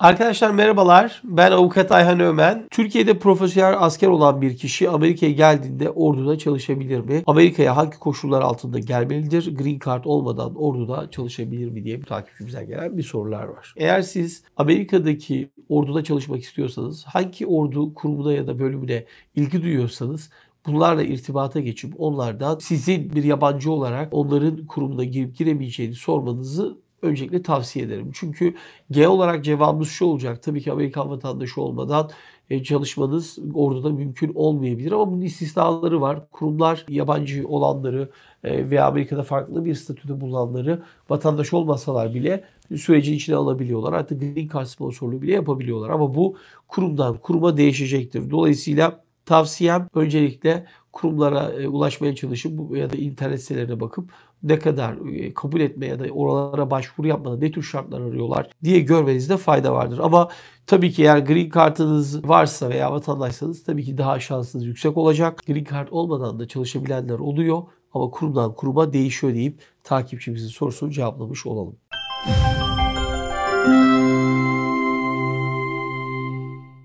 Arkadaşlar merhabalar. Ben avukat Ayhan Ömen. Türkiye'de profesyonel asker olan bir kişi Amerika'ya geldiğinde orduda çalışabilir mi? Amerika'ya hangi koşullar altında gelmelidir? Green Card olmadan orduda çalışabilir mi diye takipçimize gelen bir sorular var. Eğer siz Amerika'daki orduda çalışmak istiyorsanız, hangi ordu kurumuna ya da bölümüne ilgi duyuyorsanız bunlarla irtibata geçip onlardan sizin bir yabancı olarak onların kurumuna girip giremeyeceğini sormanızı öncelikle tavsiye ederim. Çünkü G olarak cevabımız şu olacak. Tabii ki Amerikan vatandaşı olmadan e, çalışmanız orduda mümkün olmayabilir ama bunun istisnaları var. Kurumlar yabancı olanları e, veya Amerika'da farklı bir statüde bulunanları vatandaş olmasalar bile sürecin içine alabiliyorlar. hatta Green Card sponsorluğu bile yapabiliyorlar ama bu kurumdan kuruma değişecektir. Dolayısıyla tavsiyem öncelikle kurumlara e, ulaşmaya çalışıp ya da internet sitelerine bakıp ne kadar e, kabul etme ya da oralara başvuru yapmada ne tür şartlar arıyorlar diye görmenizde fayda vardır. Ama tabii ki eğer green kartınız varsa veya vatandaşsanız tabii ki daha şansınız yüksek olacak. Green kart olmadan da çalışabilenler oluyor ama kurumdan kuruma değişiyor deyip takipçimizin sorusunu cevaplamış olalım. Müzik